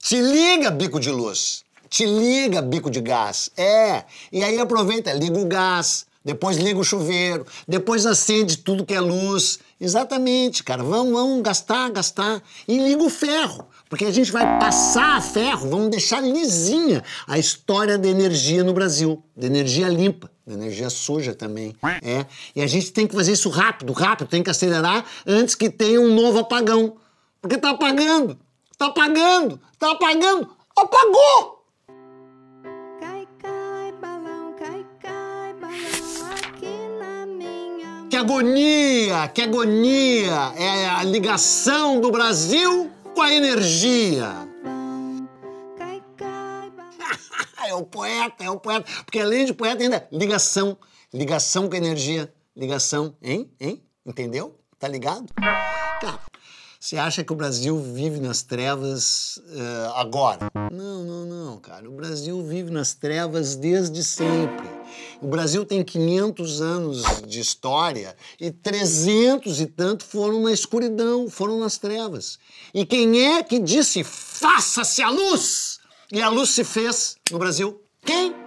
Te liga, bico de luz. Te liga, bico de gás. É. E aí aproveita, liga o gás, depois liga o chuveiro, depois acende tudo que é luz. Exatamente, cara. Vamos, vamos gastar, gastar. E liga o ferro, porque a gente vai passar a ferro, vamos deixar lisinha a história da energia no Brasil, da energia limpa, da energia suja também. É. E a gente tem que fazer isso rápido, rápido, tem que acelerar antes que tenha um novo apagão. Porque tá apagando. Tá pagando, tá pagando, apagou! Que agonia, que agonia! É a ligação do Brasil com a energia. é o poeta, é o poeta. Porque além de poeta, ainda ligação. Ligação com a energia. Ligação, hein? Hein? Entendeu? Tá ligado? Cara, você acha que o Brasil vive nas trevas uh, agora? Não, não, não, cara. O Brasil vive nas trevas desde sempre. O Brasil tem 500 anos de história e 300 e tanto foram na escuridão, foram nas trevas. E quem é que disse faça-se a luz? E a luz se fez no Brasil? Quem?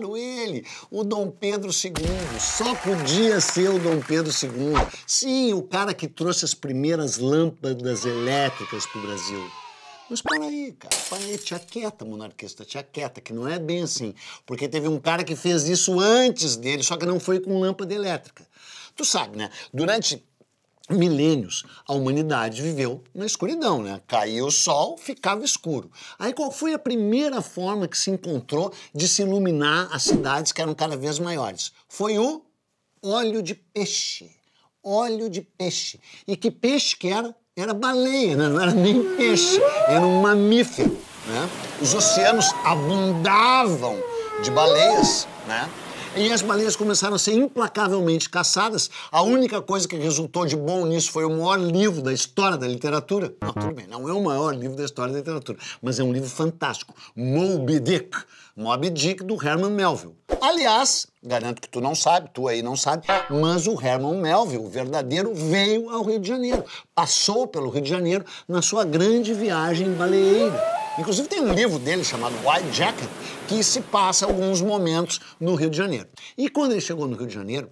claro, ele, o Dom Pedro II. Só podia ser o Dom Pedro II. Sim, o cara que trouxe as primeiras lâmpadas elétricas para o Brasil. Mas para aí, cara, para aí, te aquieta, monarquista, te aquieta, que não é bem assim. Porque teve um cara que fez isso antes dele, só que não foi com lâmpada elétrica. Tu sabe, né? Durante milênios, a humanidade viveu na escuridão, né? Caía o sol, ficava escuro. Aí qual foi a primeira forma que se encontrou de se iluminar as cidades que eram cada vez maiores? Foi o óleo de peixe. Óleo de peixe. E que peixe que era? Era baleia, né? não era nem peixe, era um mamífero. Né? Os oceanos abundavam de baleias, né? E as baleias começaram a ser implacavelmente caçadas. A única coisa que resultou de bom nisso foi o maior livro da história da literatura. Não, tudo bem, não é o maior livro da história da literatura, mas é um livro fantástico. Moby Dick. Moby Dick, do Herman Melville. Aliás, garanto que tu não sabe, tu aí não sabe, mas o Herman Melville, o verdadeiro, veio ao Rio de Janeiro. Passou pelo Rio de Janeiro na sua grande viagem baleeira. Inclusive tem um livro dele chamado White Jacket que se passa alguns momentos no Rio de Janeiro. E quando ele chegou no Rio de Janeiro,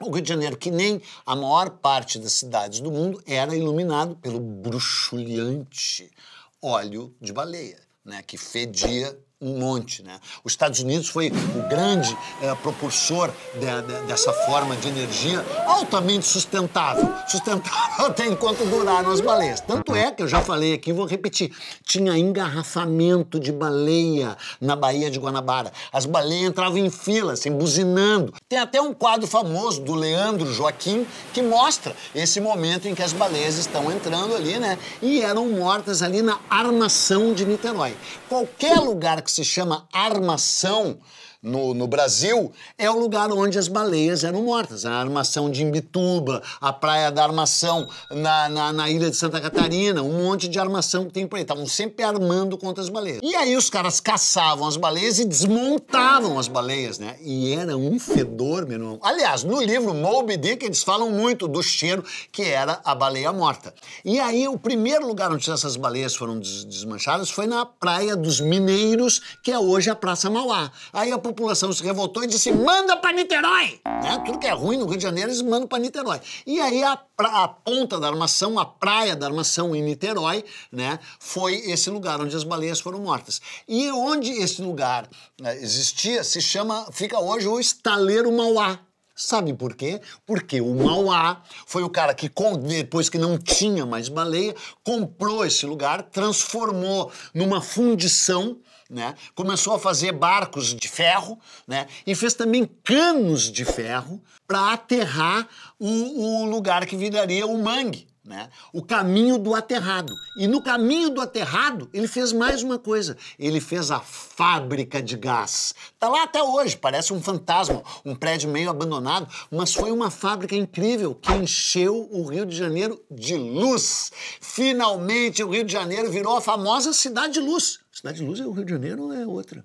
o Rio de Janeiro, que nem a maior parte das cidades do mundo, era iluminado pelo bruxuleante óleo de baleia, né, que fedia um monte. Né? Os Estados Unidos foi o grande é, propulsor de, de, dessa forma de energia altamente sustentável. Sustentável até enquanto duraram as baleias. Tanto é que eu já falei aqui, vou repetir, tinha engarrafamento de baleia na Baía de Guanabara. As baleias entravam em fila, assim, buzinando. Tem até um quadro famoso do Leandro Joaquim que mostra esse momento em que as baleias estão entrando ali, né? E eram mortas ali na armação de Niterói. Qualquer lugar que se chama armação no, no, Brasil, é o lugar onde as baleias eram mortas. Na Armação de Imbituba, a Praia da Armação, na, na, na Ilha de Santa Catarina, um monte de armação que tem por aí. Estavam sempre armando contra as baleias. E aí os caras caçavam as baleias e desmontavam as baleias, né? E era um fedor, meu irmão. Aliás, no livro Moby Dick, eles falam muito do cheiro que era a baleia morta. E aí o primeiro lugar onde essas baleias foram des desmanchadas foi na Praia dos Mineiros, que é hoje a Praça Mauá. Aí a população se revoltou e disse: manda para Niterói! Né? Tudo que é ruim no Rio de Janeiro, eles mandam para Niterói. E aí a, a, ponta da armação, a praia da armação em Niterói, né, foi esse lugar onde as baleias foram mortas. E onde esse lugar né, existia, se chama, fica hoje o Estaleiro Mauá. Sabe por quê? Porque o Mauá foi o cara que, depois que não tinha mais baleia, comprou esse lugar, transformou numa fundição né? Começou a fazer barcos de ferro, né? E fez também canos de ferro para aterrar o, o lugar que viraria o mangue, né? O caminho do aterrado. E no caminho do aterrado, ele fez mais uma coisa. Ele fez a fábrica de gás. Tá lá até hoje, parece um fantasma, um prédio meio abandonado, mas foi uma fábrica incrível que encheu o Rio de Janeiro de luz. Finalmente o Rio de Janeiro virou a famosa cidade de luz. Cidade de Luz é o Rio de Janeiro ou é outra?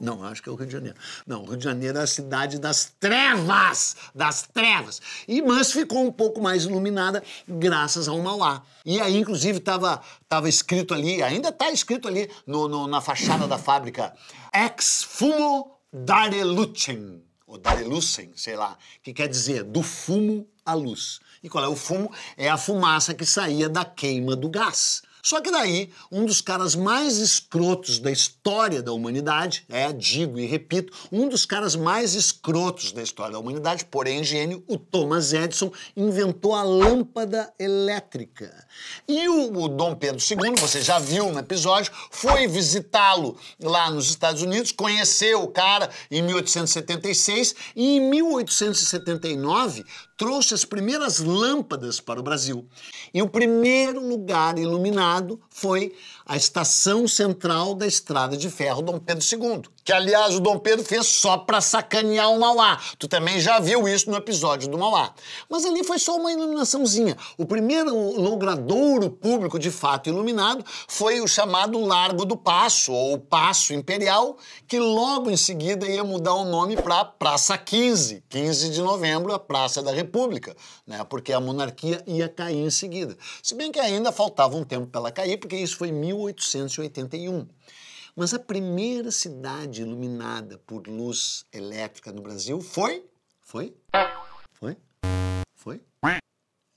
Não, acho que é o Rio de Janeiro. Não, o Rio de Janeiro é a cidade das trevas! Das trevas! E, mas ficou um pouco mais iluminada graças ao Mauá. E aí, inclusive, estava tava escrito ali, ainda está escrito ali no, no, na fachada da fábrica, Ex Fumo Dare Lucem, ou Dare Lucem, sei lá, que quer dizer do fumo à luz. E qual é o fumo? É a fumaça que saía da queima do gás. Só que daí, um dos caras mais escrotos da história da humanidade, é, digo e repito, um dos caras mais escrotos da história da humanidade, porém gênio, o Thomas Edison, inventou a lâmpada elétrica. E o, o Dom Pedro II, você já viu no episódio, foi visitá-lo lá nos Estados Unidos, conheceu o cara em 1876 e em 1879 trouxe as primeiras lâmpadas para o Brasil. E o primeiro lugar iluminado foi a estação central da Estrada de Ferro Dom Pedro II, que aliás o Dom Pedro fez só para sacanear o Mauá. Tu também já viu isso no episódio do Mauá. Mas ali foi só uma iluminaçãozinha. O primeiro logradouro público de fato iluminado foi o chamado Largo do Passo ou Passo Imperial, que logo em seguida ia mudar o nome para Praça 15, 15 de novembro, a Praça da República, né? Porque a monarquia ia cair em seguida. Se bem que ainda faltava um tempo para ela cair, porque isso foi mil 1881. Mas a primeira cidade iluminada por luz elétrica no Brasil foi? Foi? Foi? Foi?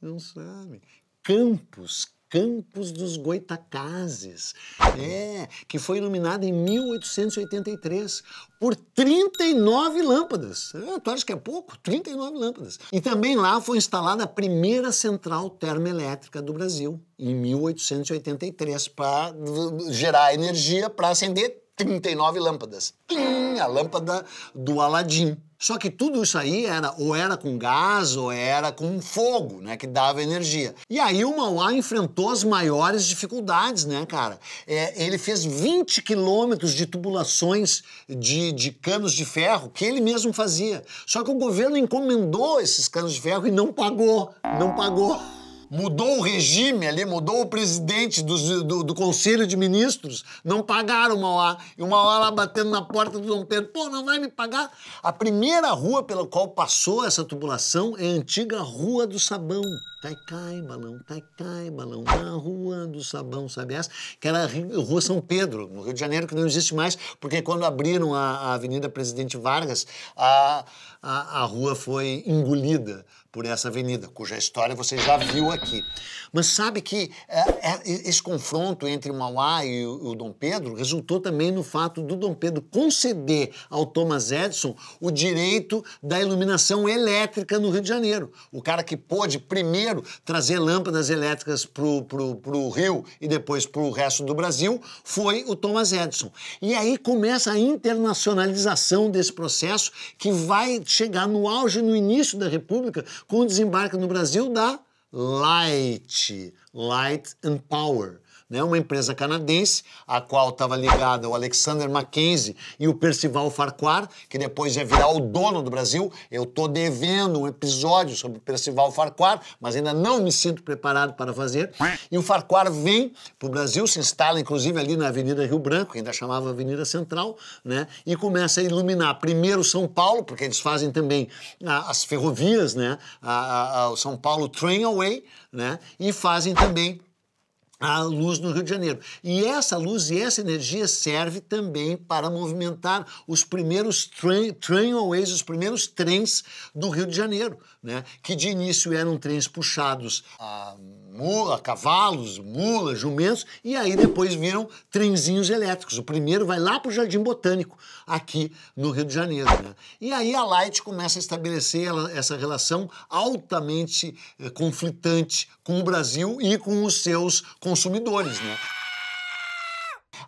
Não sabe. Campos, Campos dos Goitacazes, hum. é, que foi iluminada em 1883 por 39 lâmpadas. É, tu acha que é pouco? 39 lâmpadas. E também lá foi instalada a primeira central termoelétrica do Brasil, em 1883, para gerar energia para acender 39 lâmpadas. A lâmpada do Aladim. Só que tudo isso aí era ou era com gás ou era com fogo, né, que dava energia. E aí o Mauá enfrentou as maiores dificuldades, né, cara? É, ele fez 20 quilômetros de tubulações de, de canos de ferro que ele mesmo fazia. Só que o governo encomendou esses canos de ferro e não pagou, não pagou mudou o regime ali, mudou o presidente do, do, do Conselho de Ministros, não pagaram o Mauá. E o Mauá lá batendo na porta do Dom Pedro, pô, não vai me pagar. A primeira rua pela qual passou essa tubulação é a antiga Rua do Sabão. cai tá cai, balão, cai tá cai, balão, na Rua do Sabão, sabe essa? Que era a Rua São Pedro, no Rio de Janeiro, que não existe mais, porque quando abriram a, a Avenida Presidente Vargas, a, a, a rua foi engolida por essa avenida, cuja história você já viu aqui. Mas sabe que é, é, esse confronto entre Mauá e o, o Dom Pedro resultou também no fato do Dom Pedro conceder ao Thomas Edison o direito da iluminação elétrica no Rio de Janeiro. O cara que pôde primeiro trazer lâmpadas elétricas para o Rio e depois para o resto do Brasil foi o Thomas Edison. E aí começa a internacionalização desse processo que vai chegar no auge no início da República com o desembarque no Brasil da Light, Light and Power, né, uma empresa canadense, a qual estava ligada o Alexander Mackenzie e o Percival Farquhar, que depois ia virar o dono do Brasil. Eu estou devendo um episódio sobre Percival Farquhar, mas ainda não me sinto preparado para fazer. E o Farquhar vem para o Brasil, se instala inclusive ali na Avenida Rio Branco, que ainda chamava Avenida Central, né, e começa a iluminar primeiro São Paulo, porque eles fazem também as ferrovias, né, a, o São Paulo Away né, e fazem também a luz no Rio de Janeiro. E essa luz e essa energia serve também para movimentar os primeiros train, trainways, os primeiros trens do Rio de Janeiro, né? que de início eram trens puxados ah, mula, cavalos, mulas, jumentos, e aí depois viram trenzinhos elétricos. O primeiro vai lá para o Jardim Botânico, aqui no Rio de Janeiro. Né? E aí a Light começa a estabelecer essa relação altamente eh, conflitante com o Brasil e com os seus consumidores. Né?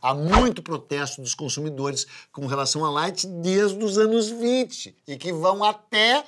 Há muito protesto dos consumidores com relação à Light desde os anos 20 e que vão até a,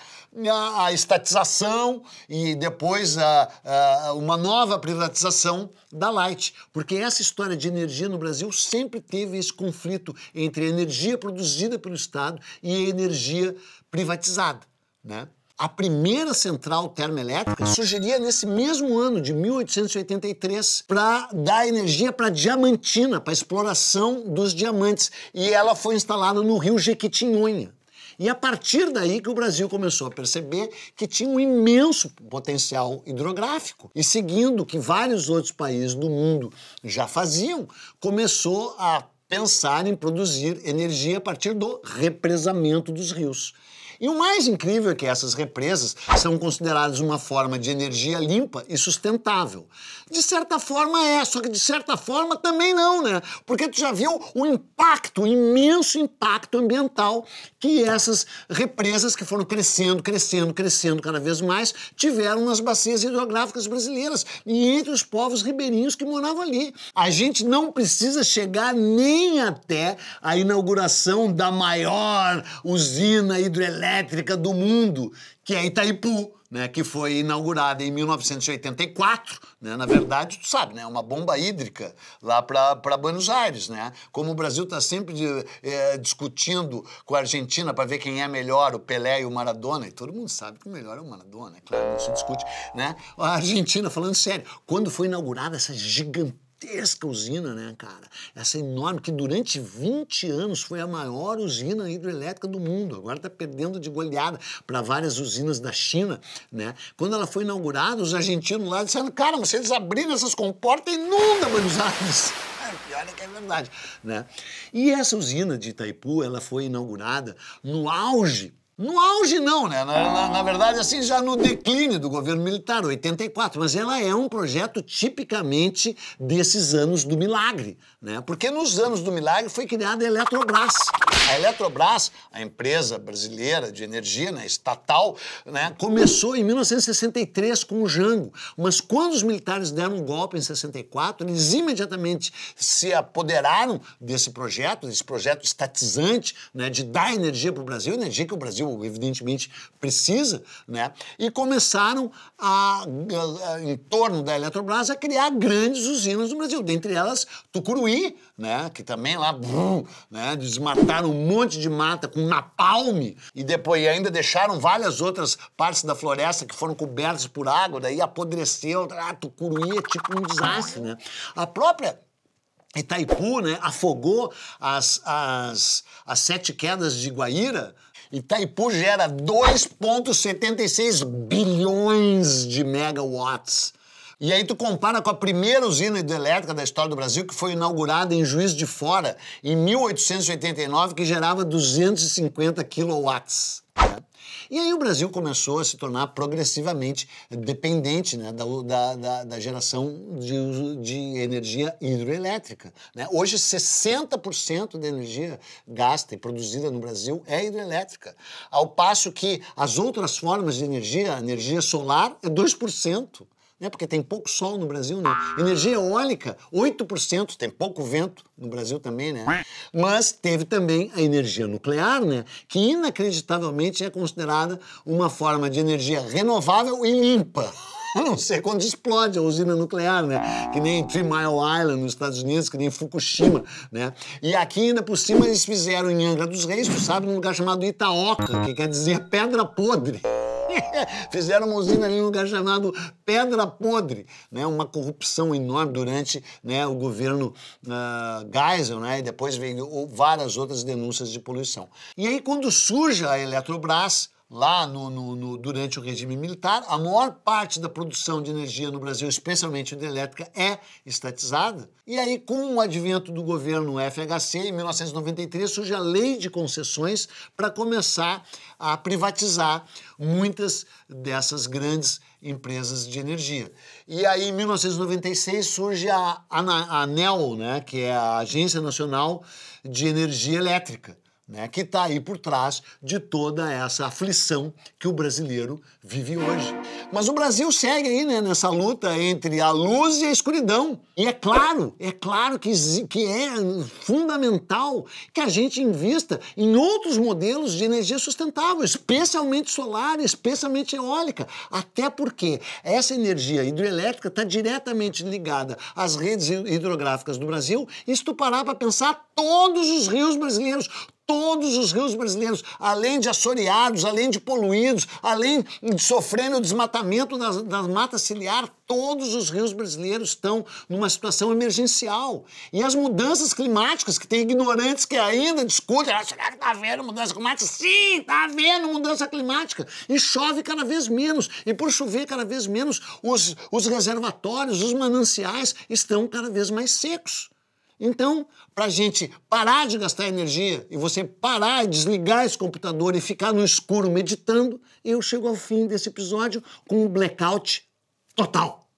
ah, a estatização e depois a, ah, a, ah, uma nova privatização da Light. Porque essa história de energia no Brasil sempre teve esse conflito entre a energia produzida pelo Estado e a energia privatizada. Né? A primeira central termoelétrica surgiria nesse mesmo ano de 1883 para dar energia para Diamantina, para exploração dos diamantes, e ela foi instalada no Rio Jequitinhonha. E a partir daí que o Brasil começou a perceber que tinha um imenso potencial hidrográfico. E seguindo o que vários outros países do mundo já faziam, começou a pensar em produzir energia a partir do represamento dos rios. E o mais incrível é que essas represas são consideradas uma forma de energia limpa e sustentável. De certa forma é, só que de certa forma também não, né? Porque tu já viu o impacto, o imenso impacto ambiental que essas represas que foram crescendo, crescendo, crescendo cada vez mais tiveram nas bacias hidrográficas brasileiras e entre os povos ribeirinhos que moravam ali. A gente não precisa chegar nem em até a inauguração da maior usina hidrelétrica do mundo, que é Itaipu. Né, que foi inaugurada em 1984, né, na verdade, tu sabe, né, uma bomba hídrica lá para Buenos Aires. Né? Como o Brasil está sempre de, é, discutindo com a Argentina para ver quem é melhor, o Pelé e o Maradona, e todo mundo sabe que o melhor é o Maradona, é claro, não se discute. Né? A Argentina, falando sério, quando foi inaugurada essa gigantesca gigantesca usina, né, cara? Essa enorme, que durante 20 anos foi a maior usina hidrelétrica do mundo. Agora está perdendo de goleada para várias usinas da China, né? Quando ela foi inaugurada, os argentinos lá disseram, cara, vocês abriram essas comportas, inunda Buenos Aires. Pior é que é verdade, né? E essa usina de Itaipu, ela foi inaugurada no auge no auge, não, né? Na, na, na, verdade, assim, já no declínio do governo militar, 84. Mas ela é um projeto tipicamente desses anos do milagre, né? Porque nos anos do milagre foi criada a Eletrobras. A Eletrobras, a empresa brasileira de energia né, estatal, né, começou em 1963 com o Jango, mas quando os militares deram um golpe em 64, eles imediatamente se apoderaram desse projeto, desse projeto estatizante né, de dar energia para o Brasil, energia que o Brasil evidentemente precisa, né, e começaram a, a, a, em torno da Eletrobras a criar grandes usinas no Brasil, dentre elas Tucuruí, né, que também lá brum, né, desmataram monte de mata com napalm e depois ainda deixaram várias outras partes da floresta que foram cobertas por água, daí apodreceu, ah, Tucuruí é tipo um desastre, né? A própria Itaipu, né, afogou as, as, as sete quedas de Guaíra, Itaipu gera 2,76 bilhões de megawatts. E aí tu compara com a primeira usina hidrelétrica da história do Brasil, que foi inaugurada em Juiz de Fora, em 1889, que gerava 250 quilowatts. Né? E aí o Brasil começou a se tornar progressivamente dependente né, da, da, da, da, geração de, de energia hidroelétrica. Né? Hoje, 60% da energia gasta e produzida no Brasil é hidrelétrica, ao passo que as outras formas de energia, a energia solar, é 2% né? porque tem pouco sol no Brasil, né? Energia eólica, 8%, tem pouco vento no Brasil também, né? Mas teve também a energia nuclear, né? Que inacreditavelmente é considerada uma forma de energia renovável e limpa. A não ser quando explode a usina nuclear, né? Que nem Three Mile Island nos Estados Unidos, que nem Fukushima, né? E aqui ainda por cima eles fizeram em Angra dos Reis, tu sabe, num lugar chamado Itaoca, que quer dizer pedra podre. Fizeram uma usina ali num lugar chamado Pedra Podre, né? uma corrupção enorme durante né, o governo uh, Geisel, né? e depois veio várias outras denúncias de poluição. E aí, quando surge a Eletrobras, lá no, no, no, durante o regime militar, a maior parte da produção de energia no Brasil, especialmente hidrelétrica, elétrica, é estatizada. E aí, com o advento do governo FHC, em 1993, surge a lei de concessões para começar a privatizar muitas dessas grandes empresas de energia. E aí, em 1996, surge a, a ANEL, né, que é a Agência Nacional de Energia Elétrica né, que está aí por trás de toda essa aflição que o brasileiro vive hoje. Mas o Brasil segue aí né, nessa luta entre a luz e a escuridão. E é claro, é claro que, que é fundamental que a gente invista em outros modelos de energia sustentável, especialmente solar, especialmente eólica. Até porque essa energia hidrelétrica está diretamente ligada às redes hidrográficas do Brasil. E se tu parar para pensar, todos os rios brasileiros, todos os rios brasileiros, além de assoreados, além de poluídos, além de sofrendo o desmatamento das, das matas ciliar, todos os rios brasileiros estão numa situação emergencial. E as mudanças climáticas, que tem ignorantes que ainda discutem, ah, será que está havendo mudança climática? Sim, está havendo mudança climática. E chove cada vez menos. E por chover cada vez menos, os, os reservatórios, os mananciais estão cada vez mais secos. Então, para a gente parar de gastar energia e você parar e desligar esse computador e ficar no escuro meditando, eu chego ao fim desse episódio com um blackout total.